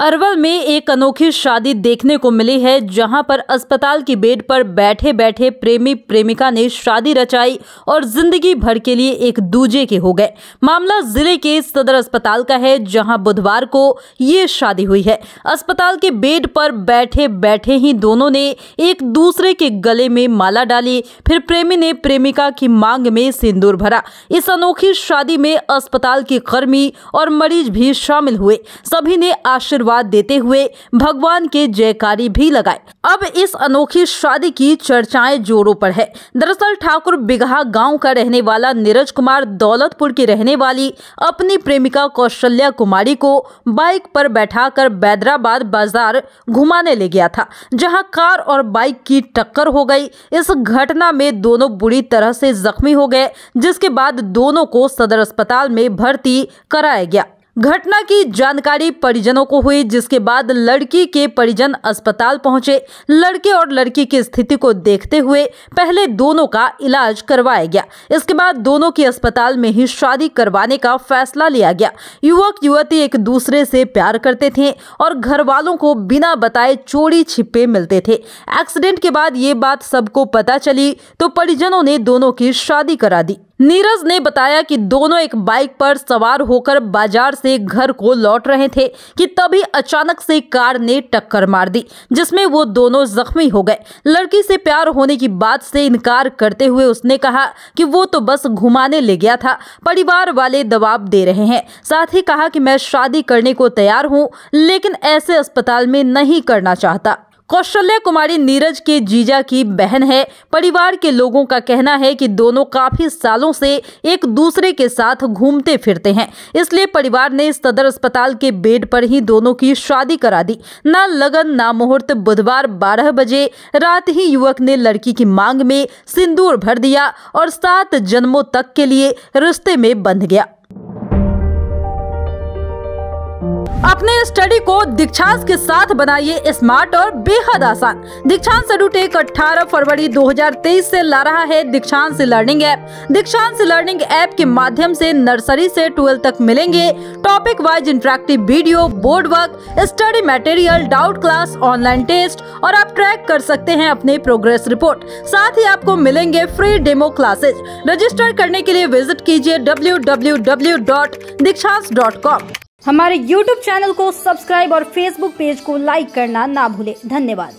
अरवल में एक अनोखी शादी देखने को मिली है जहां पर अस्पताल की बेड पर बैठे बैठे प्रेमी प्रेमिका ने शादी रचाई और जिंदगी भर के लिए एक दूजे के हो गए मामला जिले के सदर अस्पताल का है जहां बुधवार को ये शादी हुई है अस्पताल के बेड पर बैठे बैठे ही दोनों ने एक दूसरे के गले में माला डाली फिर प्रेमी ने प्रेमिका की मांग में सिंदूर भरा इस अनोखी शादी में अस्पताल के कर्मी और मरीज भी शामिल हुए सभी ने आशीर्वाद आशीर्वाद देते हुए भगवान के जयकारी भी लगाए अब इस अनोखी शादी की चर्चाएं जोरों पर है दरअसल ठाकुर बिगहा गांव का रहने वाला नीरज कुमार दौलतपुर की रहने वाली अपनी प्रेमिका कौशल्या कुमारी को बाइक पर कर बैदराबाद बाजार घुमाने ले गया था जहाँ कार और बाइक की टक्कर हो गई इस घटना में दोनों बुरी तरह से जख्मी हो गए जिसके बाद दोनों को सदर अस्पताल में भर्ती कराया गया घटना की जानकारी परिजनों को हुई जिसके बाद लड़की के परिजन अस्पताल पहुंचे लड़के और लड़की की स्थिति को देखते हुए पहले दोनों का इलाज करवाया गया इसके बाद दोनों की अस्पताल में ही शादी करवाने का फैसला लिया गया युवक युवती एक दूसरे से प्यार करते थे और घर वालों को बिना बताए चोरी छिपे मिलते थे एक्सीडेंट के बाद ये बात सबको पता चली तो परिजनों ने दोनों की शादी करा दी नीरज ने बताया कि दोनों एक बाइक पर सवार होकर बाजार से घर को लौट रहे थे कि तभी अचानक से कार ने टक्कर मार दी जिसमें वो दोनों जख्मी हो गए लड़की से प्यार होने की बात से इनकार करते हुए उसने कहा कि वो तो बस घुमाने ले गया था परिवार वाले दबाव दे रहे हैं साथ ही कहा कि मैं शादी करने को तैयार हूँ लेकिन ऐसे अस्पताल में नहीं करना चाहता कौशल्या कुमारी नीरज के जीजा की बहन है परिवार के लोगों का कहना है कि दोनों काफी सालों से एक दूसरे के साथ घूमते फिरते हैं इसलिए परिवार ने सदर अस्पताल के बेड पर ही दोनों की शादी करा दी ना लगन ना मुहूर्त बुधवार 12 बजे रात ही युवक ने लड़की की मांग में सिंदूर भर दिया और सात जन्मों तक के लिए रिश्ते में बंध गया अपने स्टडी को दीक्षांत के साथ बनाइए स्मार्ट और बेहद आसान दीक्षांत सडूटेक 18 फरवरी 2023 से ला रहा है Dikshant learning app Dikshant learning app के माध्यम से नर्सरी से ट्वेल्थ तक मिलेंगे topic wise interactive video board work study material doubt class online test और आप ट्रैक कर सकते हैं अपने प्रोग्रेस रिपोर्ट साथ ही आपको मिलेंगे फ्री डेमो क्लासेज रजिस्टर करने के लिए विजिट कीजिए W W W dot Dikshant dot com हमारे YouTube चैनल को सब्सक्राइब और Facebook पेज को लाइक करना ना भूले धन्यवाद